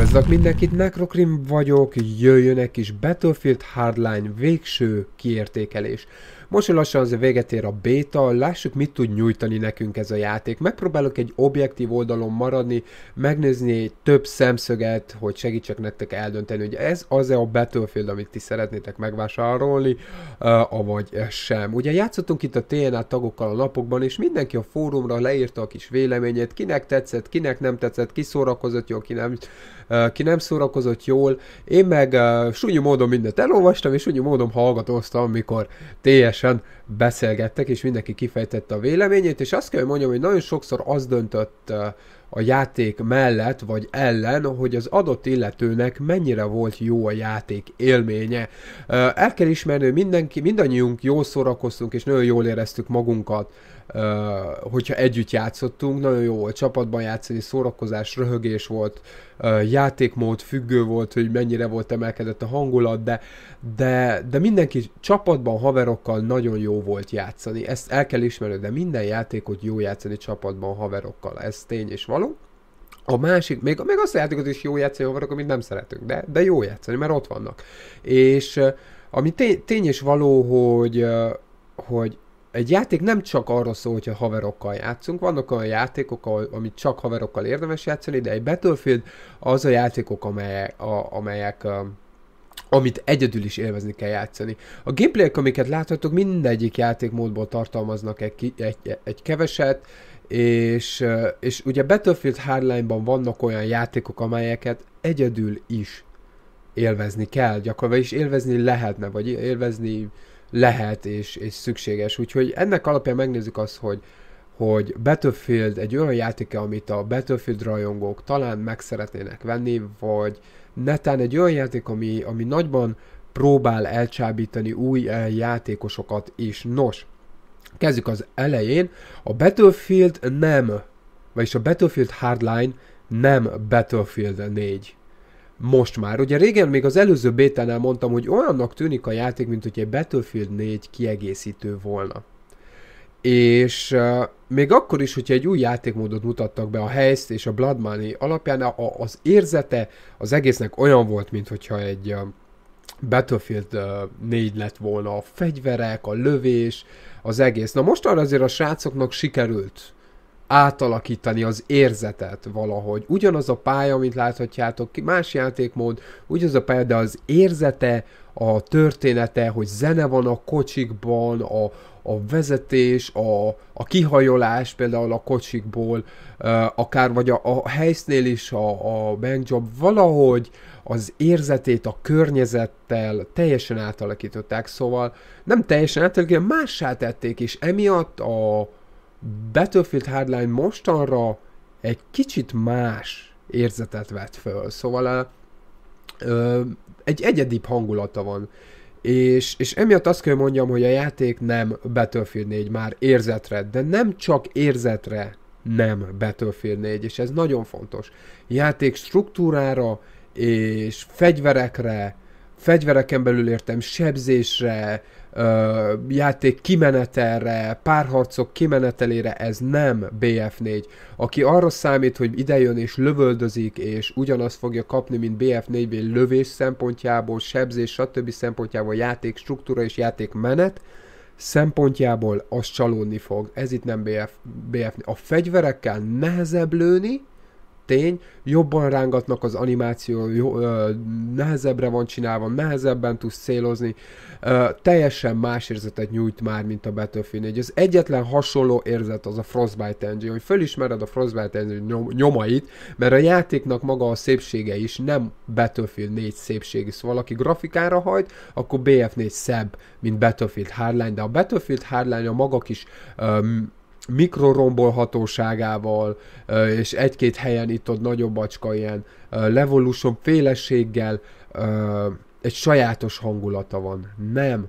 Üdvözlök mindenkit, Necrocrim vagyok, jöjjön egy kis Battlefield Hardline végső kiértékelés. Most lassan az véget ér a béta, lássuk mit tud nyújtani nekünk ez a játék. Megpróbálok egy objektív oldalon maradni, megnézni több szemszöget, hogy segítsek nektek eldönteni, hogy ez az-e a Battlefield, amit ti szeretnétek megvásárolni, eh, avagy sem. Ugye játszottunk itt a TNA tagokkal a napokban, és mindenki a fórumra leírta a kis véleményét, kinek tetszett, kinek nem tetszett, ki szórakozott jól, ki nem, eh, ki nem szórakozott jól. Én meg uh, eh, súnyú módon mindent elolvastam, és súnyú módon hallgatóztam, amikor TS hosszan beszélgettek, és mindenki kifejtette a véleményét, és azt kell, hogy mondjam, hogy nagyon sokszor az döntött eh, a játék mellett, vagy ellen, hogy az adott illetőnek mennyire volt jó a játék élménye. Eh, el kell ismerni, hogy mindenki, mindannyiunk jól szórakoztunk, és nagyon jól éreztük magunkat hogyha együtt játszottunk, nagyon jó volt csapatban játszani, szórakozás, röhögés volt, játékmód függő volt, hogy mennyire volt emelkedett a hangulat, de, de, de mindenki csapatban, haverokkal nagyon jó volt játszani. Ezt el kell ismerni, de minden játékot jó játszani csapatban, haverokkal. Ez tény és való. A másik, még, még azt a játékot is jó játszani haverok, amit nem szeretünk, de, de jó játszani, mert ott vannak. És ami tény, tény és való, hogy, hogy egy játék nem csak arról szól, hogyha haverokkal játszunk, vannak olyan játékok, amit csak haverokkal érdemes játszani, de egy Battlefield az a játékok, amelyek, a, amelyek a, amit egyedül is élvezni kell játszani. A gameplay amiket láthatok, mindegyik játékmódból tartalmaznak egy, egy, egy keveset, és, és ugye Battlefield Hardline-ban vannak olyan játékok, amelyeket egyedül is élvezni kell, gyakorlatilag, is élvezni lehetne, vagy élvezni lehet és, és szükséges. Úgyhogy ennek alapján megnézzük azt, hogy hogy Battlefield egy olyan játéka, amit a Battlefield rajongók talán meg szeretnének venni, vagy netán egy olyan játék, ami, ami nagyban próbál elcsábítani új játékosokat is. Nos, kezdjük az elején. A Battlefield nem, vagyis a Battlefield Hardline nem Battlefield 4 most már. Ugye régen még az előző bétánál mondtam, hogy olyannak tűnik a játék, mint hogy egy Battlefield 4 kiegészítő volna. És uh, még akkor is, hogyha egy új játékmódot mutattak be a Heist és a Blood Money alapján, a, az érzete az egésznek olyan volt, mint hogyha egy uh, Battlefield uh, 4 lett volna. A fegyverek, a lövés, az egész. Na most arra azért a srácoknak sikerült átalakítani az érzetet valahogy. Ugyanaz a pálya, mint láthatjátok, más játékmód, ugyanaz a pálya, de az érzete, a története, hogy zene van a kocsikban, a, a vezetés, a, a kihajolás például a kocsikból, akár vagy a, a helysznél is a, a bankjob, valahogy az érzetét a környezettel teljesen átalakították, szóval nem teljesen átalakították, mássá tették, és emiatt a, Battlefield Hardline mostanra egy kicsit más érzetet vet föl, szóval a, ö, egy egyedibb hangulata van. És, és emiatt azt kell mondjam, hogy a játék nem Battlefield 4 már érzetre, de nem csak érzetre nem Battlefield 4, és ez nagyon fontos. Játék struktúrára és fegyverekre, fegyvereken belül értem sebzésre, ö, játék kimenetelre, párharcok kimenetelére, ez nem BF4. Aki arra számít, hogy idejön és lövöldözik, és ugyanazt fogja kapni, mint BF4-ben lövés szempontjából, sebzés, stb. szempontjából, játék struktúra és játék menet, szempontjából az csalódni fog. Ez itt nem BF, BF. 4 A fegyverekkel nehezebb lőni, tény, jobban rángatnak az animáció, jó, ö, nehezebbre van csinálva, nehezebben tudsz célozni, ö, teljesen más érzetet nyújt már, mint a Battlefield 4. Az egyetlen hasonló érzet az a Frostbite engine, hogy fölismered a Frostbite engine nyom, nyomait, mert a játéknak maga a szépsége is nem Battlefield 4 szépségi, szóval aki grafikára hajt, akkor BF4 szebb, mint Battlefield Hardline, de a Battlefield Hardline a maga kis um, mikrorombolhatóságával, és egy-két helyen itt ott nagyobb acska ilyen levolution féleséggel egy sajátos hangulata van. Nem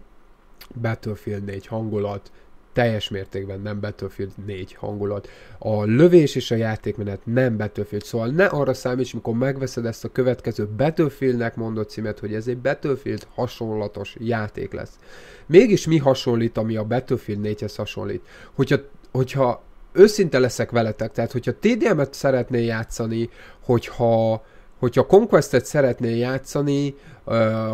Battlefield 4 hangulat, teljes mértékben nem Battlefield 4 hangulat. A lövés és a játékmenet nem Battlefield, szóval ne arra számíts, mikor megveszed ezt a következő Battlefieldnek mondott címet, hogy ez egy Battlefield hasonlatos játék lesz. Mégis mi hasonlít, ami a Battlefield 4-hez hasonlít? Hogyha hogyha őszinte leszek veletek, tehát hogyha TDM-et szeretnél játszani, hogyha hogyha Conquest-et szeretnél játszani,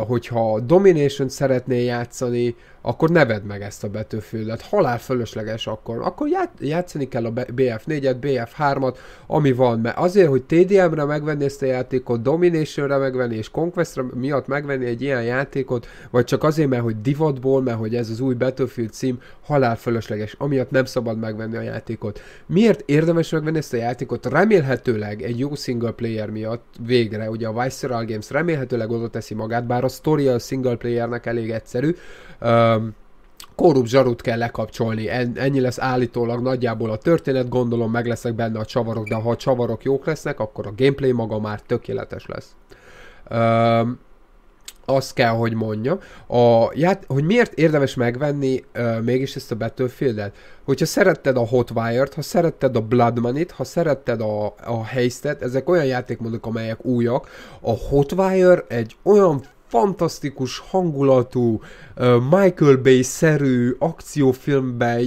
hogyha Domination-t szeretnél játszani, akkor neved meg ezt a betűföldet. Halál fölösleges akkor. Akkor ját, játszani kell a BF4-et, BF3-at, ami van. Mert azért, hogy TDM-re megvenni ezt a játékot, Domination-re megvenni, és conquest miatt megvenni egy ilyen játékot, vagy csak azért, mert hogy divatból, mert hogy ez az új Battlefield cím, halál fölösleges. Amiatt nem szabad megvenni a játékot. Miért érdemes megvenni ezt a játékot? Remélhetőleg egy jó single player miatt végre, ugye a Visceral Games remélhetőleg oda teszi magát, bár a story a single playernek elég egyszerű. Um, Um, korrupt zsarút kell lekapcsolni. Ennyi lesz állítólag nagyjából a történet, gondolom meg leszek benne a csavarok, de ha a csavarok jók lesznek, akkor a gameplay maga már tökéletes lesz. Um, azt kell, hogy mondjam, a ját- hogy miért érdemes megvenni ö, mégis ezt a Battlefield-et? Hogyha szeretted a Hotwire-t, ha szeretted a Blood Money-t, ha szeretted a, a Heist-et, ezek olyan játékmódok, amelyek újak. A Hotwire egy olyan fantasztikus hangulatú, Michael Bay-szerű akciófilmbe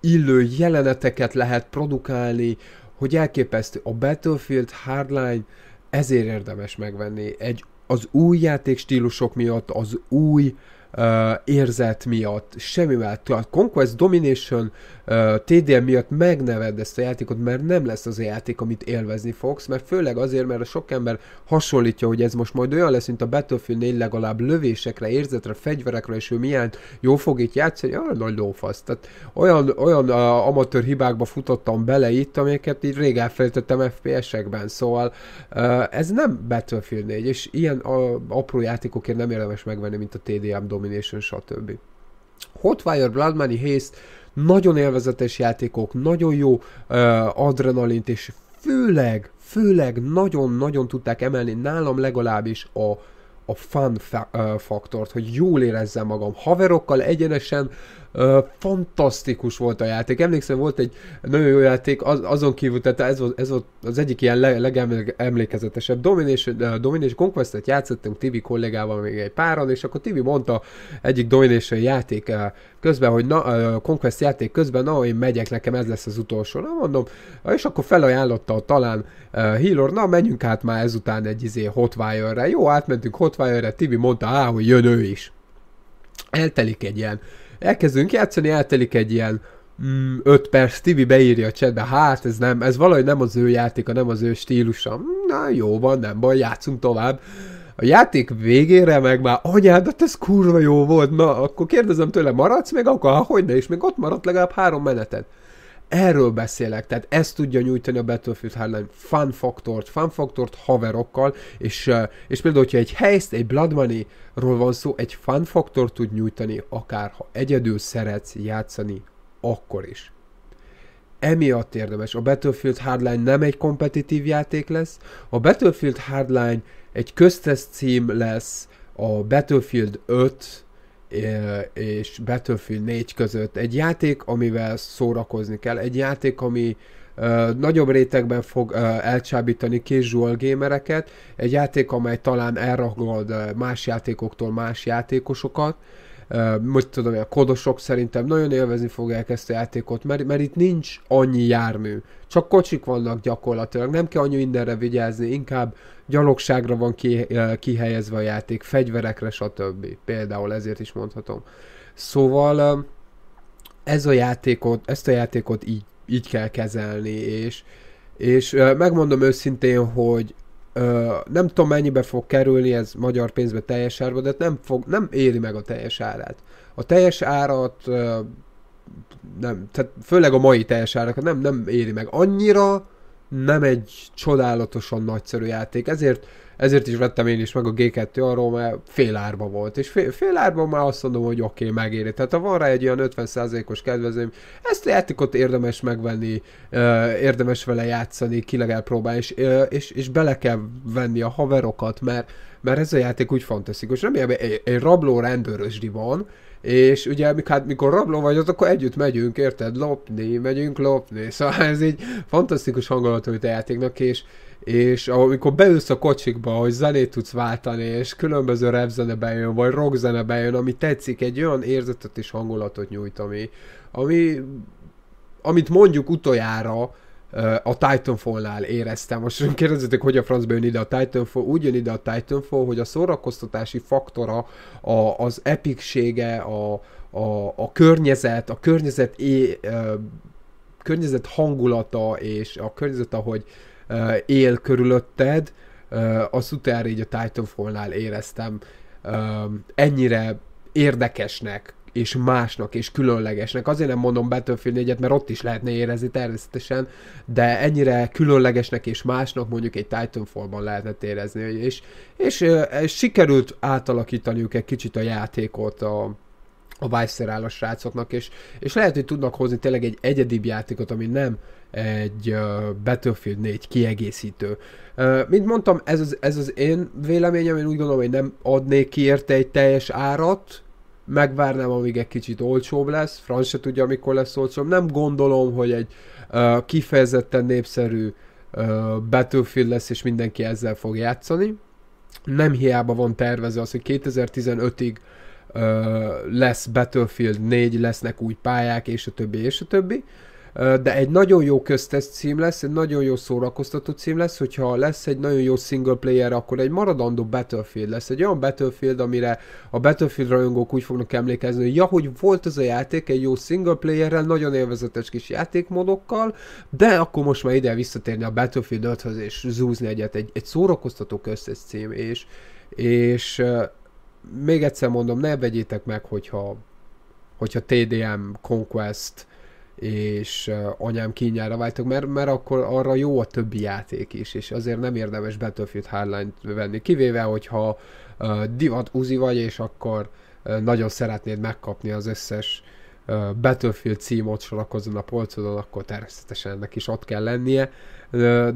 illő jeleneteket lehet produkálni, hogy elképesztő. A Battlefield Hardline ezért érdemes megvenni. Egy az új játékstílusok miatt, az új uh, uh, érzet miatt, semmi miatt. A Conquest Domination uh, TDM miatt megneved ezt a játékot, mert nem lesz az a játék, amit élvezni fogsz, mert főleg azért, mert a sok ember hasonlítja, hogy ez most majd olyan lesz, mint a Battlefield 4 legalább lövésekre, érzetre, fegyverekre, és ő milyen jó fog itt játszani, olyan nagy lófasz. Tehát olyan, olyan uh, amatőr hibákba futottam bele itt, amiket így rég elfelejtettem FPS-ekben, szóval uh, ez nem Battlefield 4, és ilyen uh, apró játékokért nem érdemes megvenni, mint a TDM Domination Domination, stb. Hotwire, Blood Money, Haste, nagyon élvezetes játékok, nagyon jó uh, adrenalint, és főleg, főleg nagyon-nagyon tudták emelni nálam legalábbis a, a fun fa- uh, faktort, hogy jól érezzem magam. Haverokkal egyenesen Ö, fantasztikus volt a játék. Emlékszem, volt egy nagyon jó játék, az, azon kívül, tehát ez volt, ez volt az egyik ilyen le, legemlékezetesebb. Domination, uh, Domination Conquest-et játszottunk Tibi kollégával még egy páran, és akkor Tibi mondta egyik Domination játék uh, közben, hogy na, uh, Conquest játék közben, na, én megyek, nekem ez lesz az utolsó. Na, mondom, ah, és akkor felajánlotta talán uh, na, menjünk át már ezután egy izé Hotwire-re. Jó, átmentünk Hotwire-re, Tibi mondta, á, hogy jön ő is. Eltelik egy ilyen elkezdünk játszani, eltelik egy ilyen 5 mm, perc, Stevie beírja a csetbe, hát ez nem, ez valahogy nem az ő játéka, nem az ő stílusa. Na jó van, nem baj, játszunk tovább. A játék végére meg már, anyád, hát ez kurva jó volt, na, akkor kérdezem tőle, maradsz még, akkor hogy ne, és még ott maradt legalább három meneted. Erről beszélek, tehát ezt tudja nyújtani a Battlefield Hardline fun faktort, fun faktort haverokkal, és, és például, hogyha egy helyszt, egy Blood Money-ról van szó, egy fun faktort tud nyújtani, akár ha egyedül szeretsz játszani, akkor is emiatt érdemes. A Battlefield Hardline nem egy kompetitív játék lesz, a Battlefield Hardline egy köztes cím lesz a Battlefield 5 és Battlefield 4 között. Egy játék, amivel szórakozni kell, egy játék, ami Uh, nagyobb rétegben fog uh, elcsábítani casual gamereket, egy játék, amely talán elragad uh, más játékoktól más játékosokat, most tudom, a kodosok szerintem nagyon élvezni fogják ezt a játékot, mert, mert itt nincs annyi jármű. Csak kocsik vannak gyakorlatilag, nem kell annyi mindenre vigyázni, inkább gyalogságra van ki, kihelyezve a játék, fegyverekre, stb. Például ezért is mondhatom. Szóval ez a játékot, ezt a játékot így, így kell kezelni, és, és megmondom őszintén, hogy Ö, nem tudom mennyibe fog kerülni ez magyar pénzbe teljes árba, de nem, fog, nem éri meg a teljes árát. A teljes árat ö, nem, tehát főleg a mai teljes árakat nem, nem éri meg. Annyira nem egy csodálatosan nagyszerű játék, ezért ezért is vettem én is meg a G2 arról, mert fél árba volt, és fél, fél árban már azt mondom, hogy oké, okay, megéri. Tehát ha van rá egy olyan 50%-os kedvezőm, ezt a játékot érdemes megvenni, érdemes vele játszani, ki legalább próbálni, és, és, és bele kell venni a haverokat, mert, mert ez a játék úgy fantasztikus. Remélem, egy, egy rabló rendőrösdi van, és ugye, hát mikor rabló vagy akkor együtt megyünk, érted? Lopni, megyünk lopni. Szóval ez egy fantasztikus hangulat, a játéknak, és, és amikor beülsz a kocsikba, hogy zenét tudsz váltani, és különböző repzene bejön, vagy rockzene bejön, ami tetszik, egy olyan érzetet és hangulatot nyújt, ami, ami amit mondjuk utoljára a Titanfall-nál éreztem. Most kérdezzétek, hogy a francba jön ide a Titanfall. Úgy jön ide a Titanfall, hogy a szórakoztatási faktora, a, az epiksége, a, a, a környezet, a környezet, é, környezet hangulata és a környezet, ahogy uh, él körülötted, uh, az utána így a Titanfall-nál éreztem uh, ennyire érdekesnek, és másnak, és különlegesnek. Azért nem mondom Battlefield 4 mert ott is lehetne érezni természetesen, de ennyire különlegesnek és másnak mondjuk egy Titanfall-ban lehetett érezni, és, és, és sikerült átalakítaniuk egy kicsit a játékot a, a vice a srácoknak, és, és lehet, hogy tudnak hozni tényleg egy egyedibb játékot, ami nem egy Battlefield 4 kiegészítő. Mint mondtam, ez az, ez az én véleményem, én úgy gondolom, hogy nem adnék ki érte egy teljes árat, megvárnám, amíg egy kicsit olcsóbb lesz, Franz se tudja, mikor lesz olcsóbb, nem gondolom, hogy egy uh, kifejezetten népszerű uh, Battlefield lesz, és mindenki ezzel fog játszani. Nem hiába van tervezve az, hogy 2015-ig uh, lesz Battlefield 4, lesznek új pályák, és a többi, és a többi. Uh, de egy nagyon jó köztes cím lesz, egy nagyon jó szórakoztató cím lesz, hogyha lesz egy nagyon jó single player, akkor egy maradandó Battlefield lesz. Egy olyan Battlefield, amire a Battlefield rajongók úgy fognak emlékezni, hogy ja, hogy volt ez a játék egy jó single playerrel, nagyon élvezetes kis játékmodokkal, de akkor most már ide visszatérni a Battlefield 5 és zúzni egyet, egy, egy szórakoztató köztes cím, és, és még egyszer mondom, ne vegyétek meg, hogyha hogyha TDM Conquest uh, és anyám kínjára váltok, mert, mert akkor arra jó a többi játék is, és azért nem érdemes Battlefield Hardline-t venni, kivéve, hogyha uh, divat uzi vagy, és akkor uh, nagyon szeretnéd megkapni az összes uh, Battlefield cím ott sorakozzon a polcodon, akkor természetesen ennek is ott kell lennie.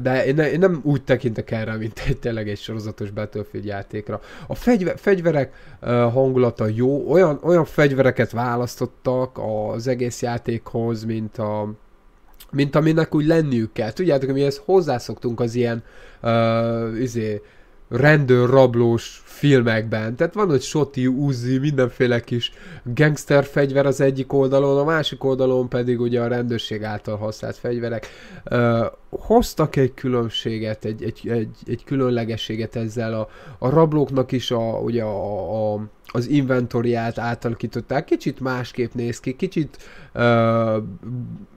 De én, én nem úgy tekintek erre, mint egy tényleg egy sorozatos Battlefield játékra. A fegyver, fegyverek hangulata jó, olyan, olyan fegyvereket választottak az egész játékhoz, mint a mint aminek úgy lenniük kell. Tudjátok, mi ezt hozzászoktunk az ilyen uh, izé, rendőrrablós filmekben. Tehát van, hogy Soti, Uzi, mindenféle kis gangster fegyver az egyik oldalon, a másik oldalon pedig ugye a rendőrség által használt fegyverek hoztak egy különbséget, egy, egy, egy, egy különlegességet ezzel a, a rablóknak is a, ugye a, a, az inventoriát átalakították, kicsit másképp néz ki, kicsit ö,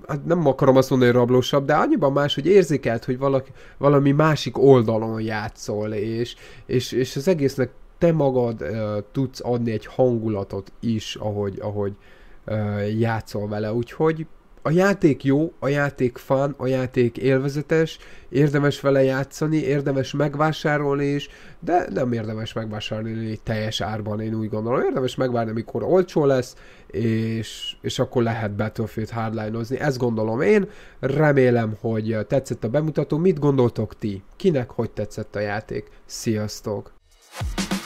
hát nem akarom azt mondani, hogy rablósabb, de annyiban más, hogy érzékelt, hogy valaki, valami másik oldalon játszol, és, és, és az egésznek te magad ö, tudsz adni egy hangulatot is, ahogy, ahogy ö, játszol vele, úgyhogy a játék jó, a játék fun, a játék élvezetes, érdemes vele játszani, érdemes megvásárolni is, de nem érdemes megvásárolni egy teljes árban, én úgy gondolom. Érdemes megvárni, amikor olcsó lesz, és, és akkor lehet Battlefield hardline-ozni. Ezt gondolom én, remélem, hogy tetszett a bemutató. Mit gondoltok ti? Kinek hogy tetszett a játék? Sziasztok! you